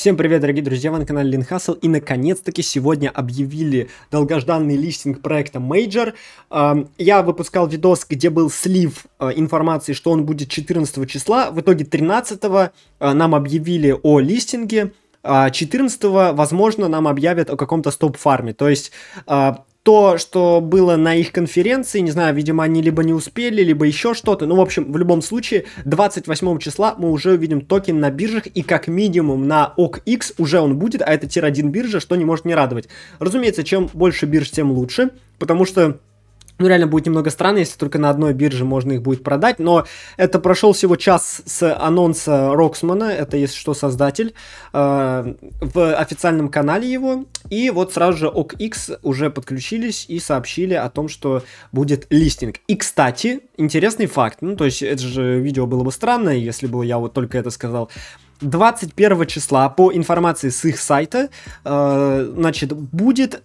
Всем привет, дорогие друзья, вы на канале Лин и наконец-таки сегодня объявили долгожданный листинг проекта Major. Эм, я выпускал видос, где был слив э, информации, что он будет 14 числа, в итоге 13 э, нам объявили о листинге, 14 а возможно, нам объявят о каком-то стоп-фарме, то есть э, то, что было на их конференции, не знаю, видимо, они либо не успели, либо еще что-то. Ну, в общем, в любом случае, 28 числа мы уже увидим токен на биржах, и как минимум на OKX уже он будет, а это тир-1 биржа, что не может не радовать. Разумеется, чем больше бирж, тем лучше, потому что ну, реально будет немного странно, если только на одной бирже можно их будет продать, но это прошел всего час с анонса Роксмана, это, если что, создатель, э, в официальном канале его, и вот сразу же OKX уже подключились и сообщили о том, что будет листинг. И, кстати, интересный факт, ну, то есть это же видео было бы странно, если бы я вот только это сказал, 21 числа, по информации с их сайта, э, значит, будет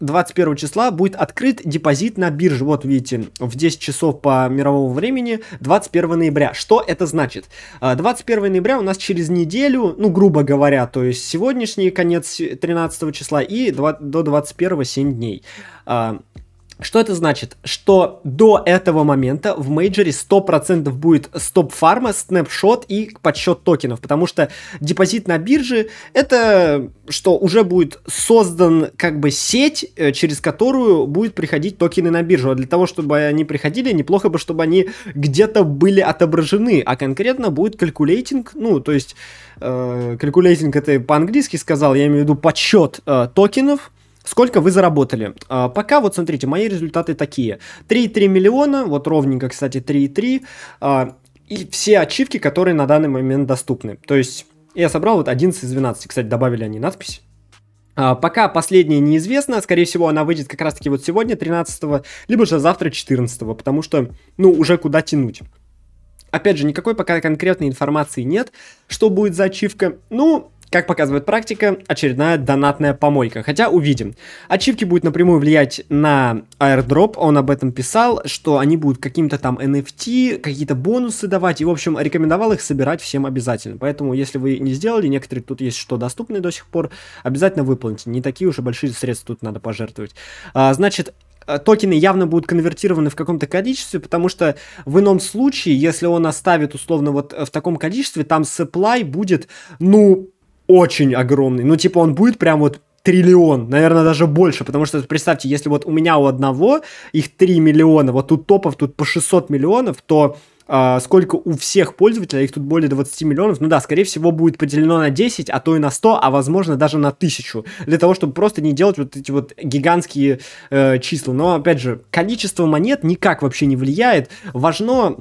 21 числа будет открыт депозит на бирже. Вот видите, в 10 часов по мировому времени 21 ноября. Что это значит? 21 а, ноября у нас через неделю, ну, грубо говоря, то есть сегодняшний конец 13 числа и 2, до 21 7 дней. А, что это значит? Что до этого момента в мейджоре 100% будет стоп-фарма, снэпшот и подсчет токенов, потому что депозит на бирже — это что уже будет создан как бы сеть, э, через которую будут приходить токены на биржу. А для того, чтобы они приходили, неплохо бы, чтобы они где-то были отображены, а конкретно будет калькулейтинг, ну, то есть э, калькулейтинг — это по-английски сказал, я имею в виду подсчет э, токенов, Сколько вы заработали? А, пока вот смотрите, мои результаты такие. 3,3 миллиона, вот ровненько, кстати, 3,3. А, и все ачивки, которые на данный момент доступны. То есть я собрал вот 11 из 12. Кстати, добавили они надпись. А, пока последняя неизвестна, скорее всего, она выйдет как раз-таки вот сегодня, 13 либо же завтра, 14 потому что, ну, уже куда тянуть. Опять же, никакой пока конкретной информации нет, что будет за ачивка. Ну, как показывает практика, очередная донатная помойка. Хотя увидим. Ачивки будут напрямую влиять на airdrop. Он об этом писал, что они будут каким-то там NFT, какие-то бонусы давать. И, в общем, рекомендовал их собирать всем обязательно. Поэтому, если вы не сделали, некоторые тут есть что доступные до сих пор, обязательно выполните. Не такие уже большие средства тут надо пожертвовать. А, значит, э, токены явно будут конвертированы в каком-то количестве, потому что в ином случае, если он оставит условно вот э, в таком количестве, там supply будет, ну, очень огромный. Ну, типа, он будет прям вот триллион, наверное, даже больше, потому что, представьте, если вот у меня у одного их 3 миллиона, вот тут топов, тут по 600 миллионов, то э, сколько у всех пользователей, их тут более 20 миллионов, ну да, скорее всего, будет поделено на 10, а то и на 100, а возможно даже на 1000, для того, чтобы просто не делать вот эти вот гигантские э, числа. Но, опять же, количество монет никак вообще не влияет, важно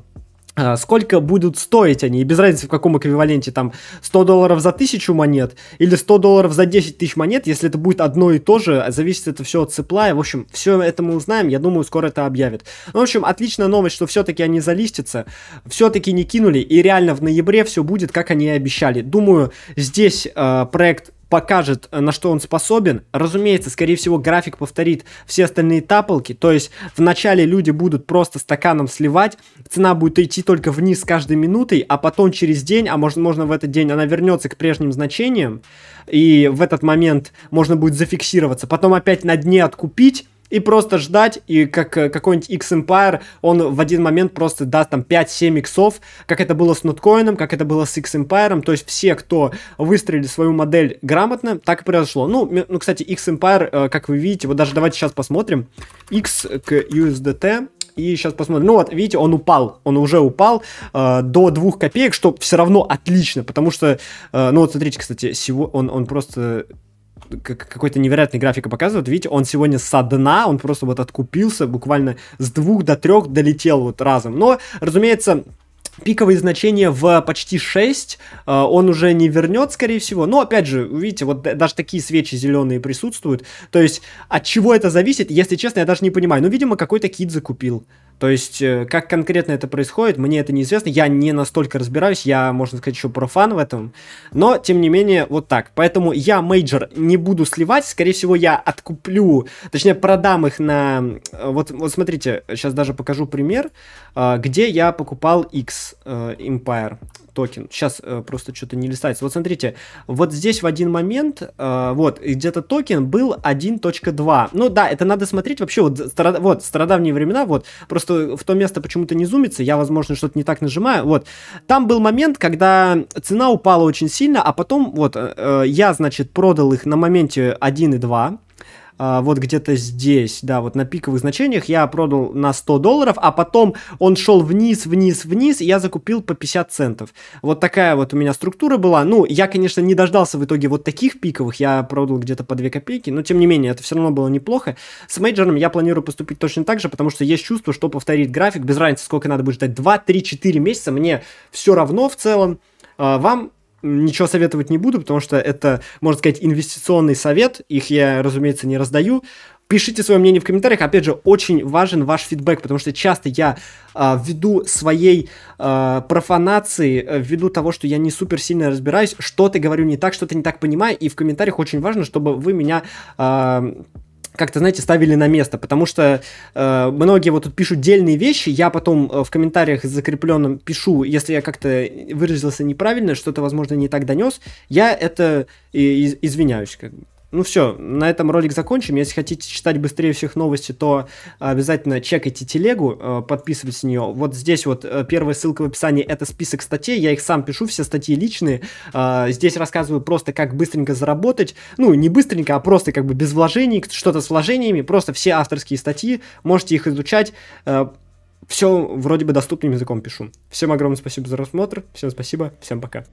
а, сколько будут стоить они, и без разницы в каком эквиваленте, там 100 долларов за тысячу монет или 100 долларов за 10 тысяч монет, если это будет одно и то же, зависит это все от сыпла, в общем, все это мы узнаем, я думаю, скоро это объявят. Ну, в общем, отличная новость, что все-таки они залистятся, все-таки не кинули, и реально в ноябре все будет, как они и обещали. Думаю, здесь э, проект покажет, э, на что он способен. Разумеется, скорее всего, график повторит все остальные таполки, то есть вначале люди будут просто стаканом сливать, цена будет идти только вниз с каждой минутой, а потом через день, а может, можно в этот день она вернется к прежним значениям, и в этот момент можно будет зафиксироваться, потом опять на дне откупить, и просто ждать, и как э, какой-нибудь X-Empire, он в один момент просто даст там 5-7 иксов, как это было с ноткоином, как это было с X-Empire, то есть все, кто выстрелили свою модель грамотно, так и произошло. Ну, ну кстати, X-Empire, э, как вы видите, вот даже давайте сейчас посмотрим, X к USDT, и сейчас посмотрим. Ну вот, видите, он упал. Он уже упал э, до 2 копеек, что все равно отлично. Потому что, э, ну вот смотрите, кстати, сего, он, он просто какой-то невероятный график показывает. Видите, он сегодня со дна, он просто вот откупился, буквально с двух до трех долетел вот разом. Но, разумеется, пиковые значения в почти 6, э, он уже не вернет, скорее всего. Но, опять же, видите, вот даже такие свечи зеленые присутствуют. То есть, от чего это зависит, если честно, я даже не понимаю. Ну, видимо, какой-то кит закупил. То есть, э, как конкретно это происходит, мне это неизвестно. Я не настолько разбираюсь, я, можно сказать, еще профан в этом. Но, тем не менее, вот так. Поэтому я мейджор не буду сливать. Скорее всего, я откуплю, точнее, продам их на... Э, вот, вот смотрите, сейчас даже покажу пример, э, где я покупал X Empire токен. Сейчас просто что-то не листается. Вот смотрите, вот здесь в один момент, вот, где-то токен был 1.2. Ну да, это надо смотреть вообще, вот, вот, стародавние времена, вот, просто просто в то место почему-то не зумится, я, возможно, что-то не так нажимаю, вот. Там был момент, когда цена упала очень сильно, а потом, вот, э, э я, значит, продал их на моменте 1 и 2, а, вот где-то здесь, да, вот на пиковых значениях я продал на 100 долларов, а потом он шел вниз, вниз, вниз, и я закупил по 50 центов. Вот такая вот у меня структура была. Ну, я, конечно, не дождался в итоге вот таких пиковых, я продал где-то по 2 копейки, но тем не менее, это все равно было неплохо. С мейджором я планирую поступить точно так же, потому что есть чувство, что повторит график, без разницы, сколько надо будет ждать, 2, 3, 4 месяца, мне все равно в целом. А, вам ничего советовать не буду, потому что это, можно сказать, инвестиционный совет. Их я, разумеется, не раздаю. Пишите свое мнение в комментариях. Опять же, очень важен ваш фидбэк, потому что часто я э, ввиду своей а, э, профанации, ввиду того, что я не супер сильно разбираюсь, что-то говорю не так, что-то не так понимаю, и в комментариях очень важно, чтобы вы меня... Э, как-то, знаете, ставили на место, потому что э, многие вот тут пишут дельные вещи, я потом э, в комментариях закрепленном пишу, если я как-то выразился неправильно, что-то, возможно, не так донес, я это и, и, извиняюсь, как бы. Ну все, на этом ролик закончим. Если хотите читать быстрее всех новости, то обязательно чекайте телегу, э, подписывайтесь на нее. Вот здесь вот э, первая ссылка в описании, это список статей, я их сам пишу, все статьи личные. Э, здесь рассказываю просто, как быстренько заработать. Ну, не быстренько, а просто как бы без вложений, что-то с вложениями, просто все авторские статьи, можете их изучать. Все вроде бы доступным языком пишу. Всем огромное спасибо за просмотр, всем спасибо, всем пока.